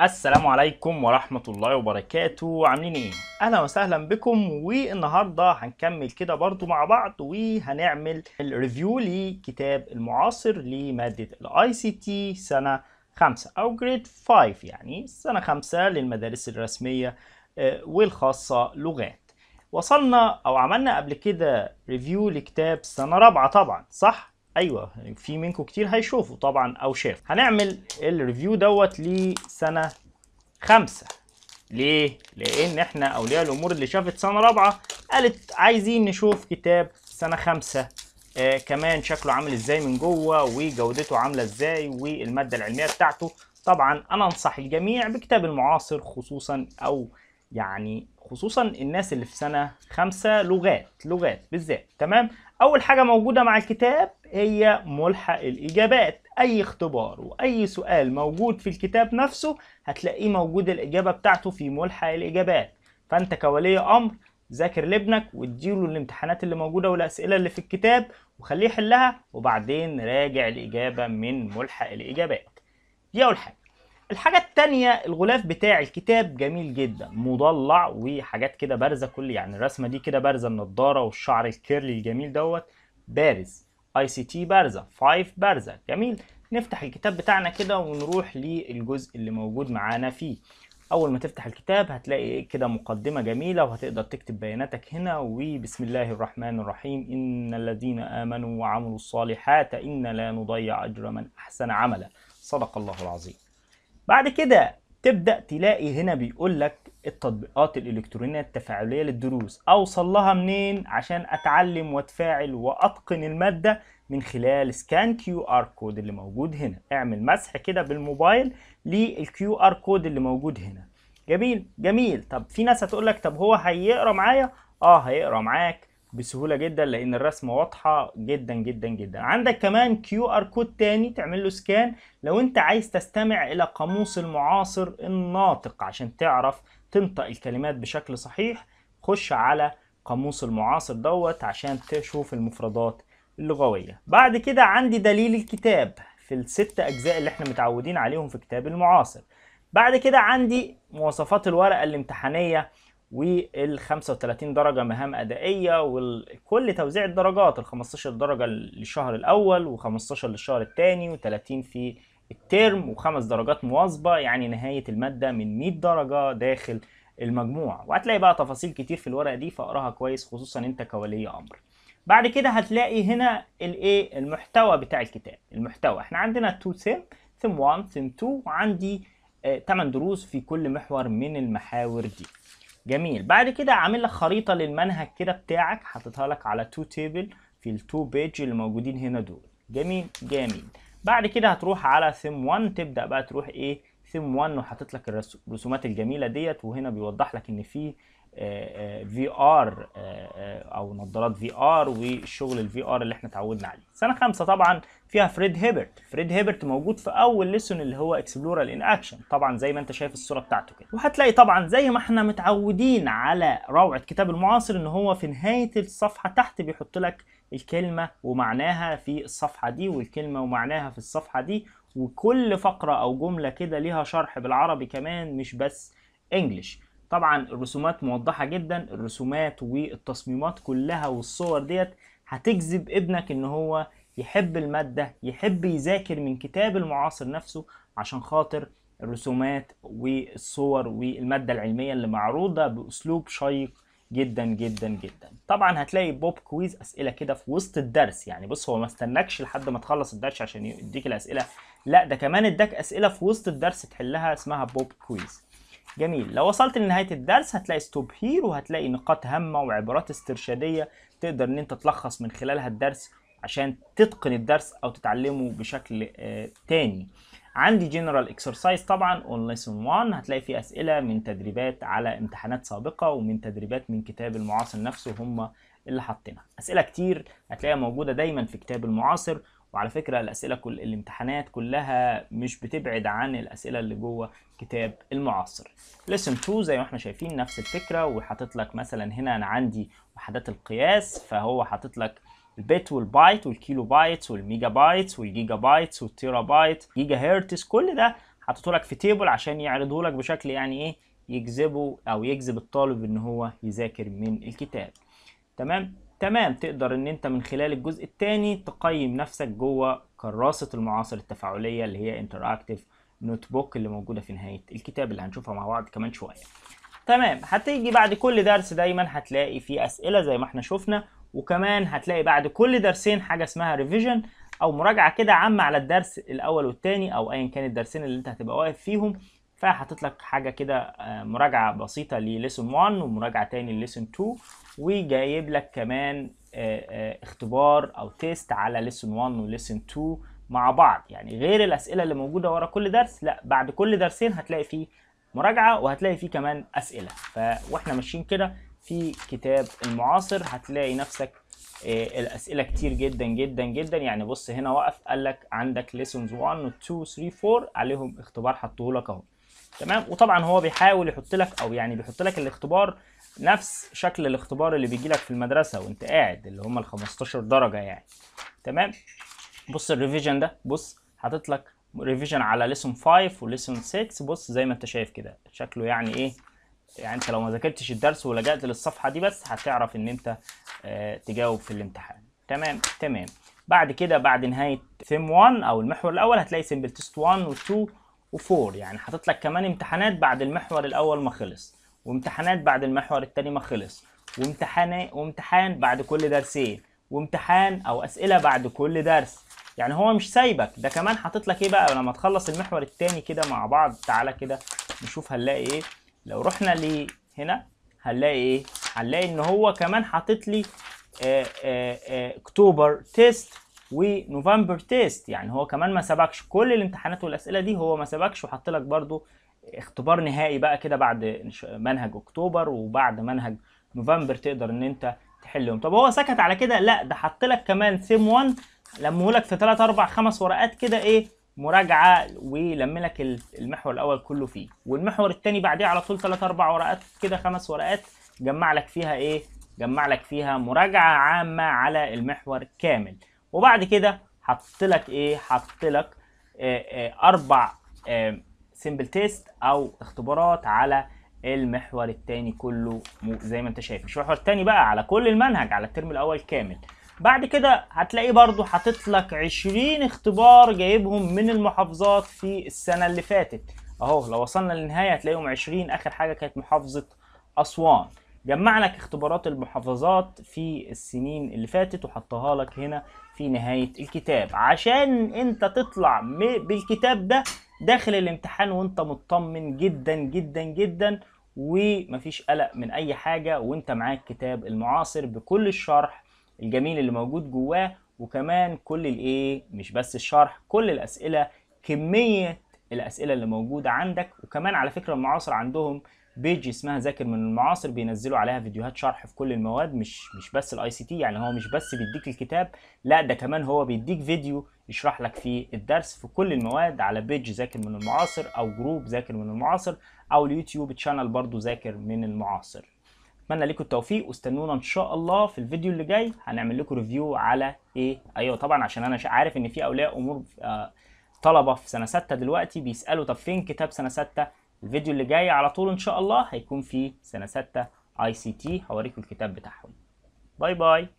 السلام عليكم ورحمة الله وبركاته عاملين ايه؟ اهلا وسهلا بكم والنهاردة هنكمل كده برضو مع بعض وهنعمل الريفيو لكتاب المعاصر لمادة الاي سي تي سنة خمسة او جريد 5 يعني سنة خمسة للمدارس الرسمية آه، والخاصة لغات وصلنا او عملنا قبل كده ريفيو لكتاب سنة رابعة طبعا صح؟ ايوه في منكم كتير هيشوفوا طبعا او شاف هنعمل الريفيو دوت لسنه خمسة ليه؟ لأن احنا أولياء الأمور اللي شافت سنة رابعة قالت عايزين نشوف كتاب سنة خمسة آه كمان شكله عامل ازاي من جوه وجودته عاملة ازاي والمادة العلمية بتاعته طبعا أنا أنصح الجميع بكتاب المعاصر خصوصا أو يعني خصوصا الناس اللي في سنة خمسة لغات لغات بالذات تمام أول حاجة موجودة مع الكتاب هي ملحق الإجابات أي اختبار وأي سؤال موجود في الكتاب نفسه هتلاقيه موجود الإجابة بتاعته في ملحق الإجابات فأنت كولي أمر ذاكر لابنك واديله الامتحانات اللي موجودة والأسئلة اللي في الكتاب وخليه يحلها وبعدين راجع الإجابة من ملحق الإجابات دي أول حاجة الحاجة التانية الغلاف بتاع الكتاب جميل جدا مضلع وحاجات كده بارزة كل يعني الرسمة دي كده بارزة النضارة والشعر الكيرلي الجميل دوت بارز اي سي تي بارزة 5 بارزة جميل نفتح الكتاب بتاعنا كده ونروح للجزء اللي موجود معانا فيه اول ما تفتح الكتاب هتلاقي كده مقدمه جميله وهتقدر تكتب بياناتك هنا وبسم الله الرحمن الرحيم ان الذين امنوا وعملوا الصالحات ان لا نضيع اجر من احسن عملا صدق الله العظيم بعد كده تبدا تلاقي هنا بيقول لك التطبيقات الالكترونيه التفاعليه للدروس اوصل لها منين عشان اتعلم واتفاعل واتقن الماده من خلال سكان كيو ار كود اللي موجود هنا اعمل مسح كده بالموبايل للكيو ار كود اللي موجود هنا جميل جميل طب في ناس هتقول لك طب هو هيقرا معايا اه هيقرا معاك بسهوله جدا لان الرسمه واضحه جدا جدا جدا عندك كمان كيو ار كود تاني تعمل له سكان لو انت عايز تستمع الى قاموس المعاصر الناطق عشان تعرف تنطق الكلمات بشكل صحيح خش على قاموس المعاصر دوت عشان تشوف المفردات اللغويه بعد كده عندي دليل الكتاب في الست اجزاء اللي احنا متعودين عليهم في كتاب المعاصر بعد كده عندي مواصفات الورقه الامتحانيه وال 35 درجة مهام أدائية وكل توزيع الدرجات ال 15 درجة للشهر الأول و 15 للشهر الثاني و30 في الترم وخمس درجات مواظبة يعني نهاية المادة من 100 درجة داخل المجموع وهتلاقي بقى تفاصيل كتير في الورقة دي فاقراها كويس خصوصا أنت كولي أمر بعد كده هتلاقي هنا الايه المحتوى بتاع الكتاب المحتوى احنا عندنا 2 سيم ثيم 1 ثيم 2 وعندي 8 آه، دروس في كل محور من المحاور دي جميل بعد كده عامل لك خريطه للمنهج كده بتاعك حاططها لك على تو تيبل في التو بيج اللي موجودين هنا دول جميل جميل بعد كده هتروح على ثيم 1 تبدا بقى تروح ايه ثيم 1 وحاطط لك الرسومات الجميله ديت وهنا بيوضح لك ان في في آه، ار آه، او نظارات في ار والشغل الفي ار اللي احنا اتعودنا عليه سنه خمسة طبعا فيها فريد هيبرت فريد هيبرت موجود في اول ليسون اللي هو اكسبلورال ان اكشن طبعا زي ما انت شايف الصوره بتاعته كده وهتلاقي طبعا زي ما احنا متعودين على روعه كتاب المعاصر ان هو في نهايه الصفحه تحت بيحط لك الكلمه ومعناها في الصفحه دي والكلمه ومعناها في الصفحه دي وكل فقره او جمله كده ليها شرح بالعربي كمان مش بس انجلش طبعا الرسومات موضحه جدا الرسومات والتصميمات كلها والصور ديت هتجذب ابنك ان هو يحب الماده يحب يذاكر من كتاب المعاصر نفسه عشان خاطر الرسومات والصور والماده العلميه اللي معروضه باسلوب شيق جدا جدا جدا طبعا هتلاقي بوب كويز اسئله كده في وسط الدرس يعني بص هو ما استناكش لحد ما تخلص الدرس عشان يديك الاسئله لا ده كمان اداك اسئله في وسط الدرس تحلها اسمها بوب كويز جميل لو وصلت لنهايه الدرس هتلاقي ستوب هير وهتلاقي نقاط هامه وعبارات استرشاديه تقدر ان انت تلخص من خلالها الدرس عشان تتقن الدرس او تتعلمه بشكل آه، تاني عندي جنرال اكسرسايز طبعا اون ليسون 1 هتلاقي فيه اسئله من تدريبات على امتحانات سابقه ومن تدريبات من كتاب المعاصر نفسه هم اللي حاطينها اسئله كتير هتلاقيها موجوده دايما في كتاب المعاصر وعلى فكره الاسئله كل الامتحانات كلها مش بتبعد عن الاسئله اللي جوه كتاب المعاصر لسن 2 زي ما احنا شايفين نفس الفكره وحاطط لك مثلا هنا انا عندي وحدات القياس فهو حاطط لك البيت والبايت والكيلو بايت والميجا بايت والجيجا بايت والتيرا بايت جيجا هرتز كل ده حاطته لك في تيبل عشان يعرضه لك بشكل يعني ايه يجذبه او يجذب الطالب ان هو يذاكر من الكتاب تمام تمام تقدر ان انت من خلال الجزء الثاني تقيم نفسك جوه كراسة المعاصر التفاعلية اللي هي انتراكتيف نوت بوك اللي موجودة في نهاية الكتاب اللي هنشوفها مع بعض كمان شوية تمام هتيجي بعد كل درس دايما هتلاقي فيه اسئلة زي ما احنا شفنا وكمان هتلاقي بعد كل درسين حاجة اسمها ريفيجن او مراجعة كده عامة على الدرس الاول والثاني او ايا كان الدرسين اللي انت هتبقى واقف فيهم فحاطط لك حاجه كده آه، مراجعه بسيطه لليسون 1 ومراجعه تاني لليسون 2 وجايب لك كمان آه، آه، اختبار او تيست على ليسون 1 وليسون 2 مع بعض يعني غير الاسئله اللي موجوده ورا كل درس لا بعد كل درسين هتلاقي فيه مراجعه وهتلاقي فيه كمان اسئله فاحنا ماشيين كده في كتاب المعاصر هتلاقي نفسك الاسئله كتير جدا جدا جدا يعني بص هنا وقف قال لك عندك ليسونز 1 و 2 و 3 4 عليهم اختبار حطوه لك اهو تمام وطبعا هو بيحاول يحط لك او يعني بيحط لك الاختبار نفس شكل الاختبار اللي بيجي لك في المدرسه وانت قاعد اللي هم ال 15 درجه يعني تمام بص الريفيجن ده بص حاطط لك ريفيجن على ليسون 5 وليسون 6 بص زي ما انت شايف كده شكله يعني ايه يعني انت لو ما ذاكرتش الدرس ولجأت للصفحه دي بس هتعرف ان انت اه تجاوب في الامتحان تمام تمام بعد كده بعد نهايه فيم 1 او المحور الاول هتلاقي سيمبل تيست 1 و2 و4 يعني حاطط لك كمان امتحانات بعد المحور الاول ما خلص وامتحانات بعد المحور الثاني ما خلص وامتحان وامتحان بعد كل درسين وامتحان او اسئله بعد كل درس يعني هو مش سايبك ده كمان حاطط لك ايه بقى لما تخلص المحور الثاني كده مع بعض تعالى كده نشوف هنلاقي ايه لو رحنا لهنا هنا هنلاقي ايه هنلاقي ان هو كمان حاطط لي آه، آه، آه، اكتوبر تيست ونوفمبر تيست يعني هو كمان ما سبقش كل الامتحانات والاسئله دي هو ما سبقش وحط لك برضو اختبار نهائي بقى كده بعد منهج اكتوبر وبعد منهج نوفمبر تقدر ان انت تحلهم طب هو سكت على كده لا ده حط لك كمان سيم 1 لمهولك في 3 4 5 ورقات كده ايه مراجعه ولم لك المحور الاول كله فيه والمحور الثاني بعديه على طول 3 4 ورقات كده خمس ورقات جمع لك فيها ايه جمع لك فيها مراجعه عامه على المحور كامل وبعد كده حط لك ايه حط لك آه، آه، اربع سيمبل آه، تيست او اختبارات على المحور الثاني كله زي ما انت شايف مش المحور الثاني بقى على كل المنهج على الترم الاول كامل بعد كده هتلاقيه برضو حاطط لك 20 اختبار جايبهم من المحافظات في السنه اللي فاتت اهو لو وصلنا للنهايه هتلاقيهم 20 اخر حاجه كانت محافظه اسوان جمع لك اختبارات المحافظات في السنين اللي فاتت وحطها لك هنا في نهاية الكتاب عشان انت تطلع بالكتاب ده داخل الامتحان وانت مطمن جدا جدا جدا ومفيش قلق من اي حاجة وانت معاك كتاب المعاصر بكل الشرح الجميل اللي موجود جواه وكمان كل الايه مش بس الشرح كل الاسئلة كمية الاسئلة اللي موجودة عندك وكمان على فكرة المعاصر عندهم بيج اسمها ذاكر من المعاصر بينزلوا عليها فيديوهات شرح في كل المواد مش مش بس الاي سي تي يعني هو مش بس بيديك الكتاب لا ده كمان هو بيديك فيديو يشرح لك فيه الدرس في كل المواد على بيج ذاكر من المعاصر او جروب ذاكر من المعاصر او اليوتيوب تشانل برضو ذاكر من المعاصر اتمنى لكم التوفيق واستنونا ان شاء الله في الفيديو اللي جاي هنعمل لكم ريفيو على ايه ايوه طبعا عشان انا عارف ان في اولياء امور آه طلبه في سنه سته دلوقتي بيسالوا طب فين كتاب سنه سته الفيديو اللي جاي على طول ان شاء الله هيكون في سنه 6 اي سي تي هوريكم الكتاب بتاعهم باي باي